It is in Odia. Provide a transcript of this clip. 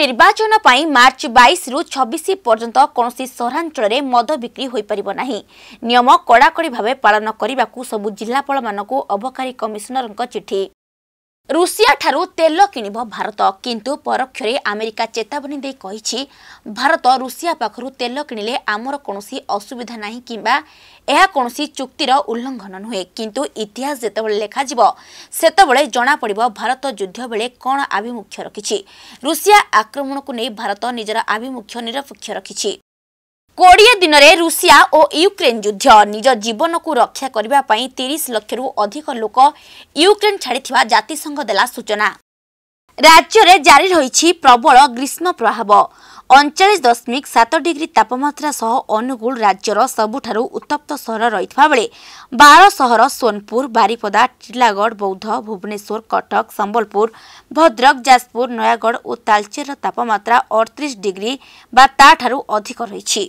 ନିର୍ବାଚନ ପାଇଁ ମାର୍ଚ୍ଚ ବାଇଶରୁ ଛବିଶ ପର୍ଯ୍ୟନ୍ତ କୌଣସି ସହରାଞ୍ଚଳରେ ମଦ ବିକ୍ରି ହୋଇପାରିବ ନାହିଁ ନିୟମ କଡ଼ାକଡ଼ି ଭାବେ ପାଳନ କରିବାକୁ ସବୁ ଜିଲ୍ଲାପାଳମାନଙ୍କୁ ଅବକାରୀ କମିଶନରଙ୍କ ଚିଠି ରୁଷିଆଠାରୁ ତେଲ କିଣିବ ଭାରତ କିନ୍ତୁ ପରୋକ୍ଷରେ ଆମେରିକା ଚେତାବନୀ ଦେଇ କହିଛି ଭାରତ ରୁଷିଆ ପାଖରୁ ତେଲ କିଣିଲେ ଆମର କୌଣସି ଅସୁବିଧା ନାହିଁ କିମ୍ବା ଏହା କୌଣସି ଚୁକ୍ତିର ଉଲ୍ଲଂଘନ ନୁହେଁ କିନ୍ତୁ ଇତିହାସ ଯେତେବେଳେ ଲେଖାଯିବ ସେତେବେଳେ ଜଣାପଡ଼ିବ ଭାରତ ଯୁଦ୍ଧ ବେଳେ କ'ଣ ଆଭିମୁଖ୍ୟ ରଖିଛି ରୁଷିଆ ଆକ୍ରମଣକୁ ନେଇ ଭାରତ ନିଜର ଆଭିମୁଖ୍ୟ ନିରପେକ୍ଷ ରଖିଛି किएदिन रुषिया युक्रेन जुद्ध निज जीवनको रक्षाकै तिरि लक्षु अधिक लोक युक्रेन छाडिति जातिसंघ देला सूचना राज्यले जारी रह प्रबल ग्रीष्म प्रभाव अडचाइस दशमिक सत डिग्री तपामत्रा अनुगुल राज्य सबुठाउ उत्तप्त सहर रह बाह्र सोनपुर बारीपदा टिलागड बौद्ध भुवनेश्वर कटक सम्बलपुर भद्रक जाजपुर नयड र तालचे तपमत्रा अडतिस डिग्री बा त अधिक र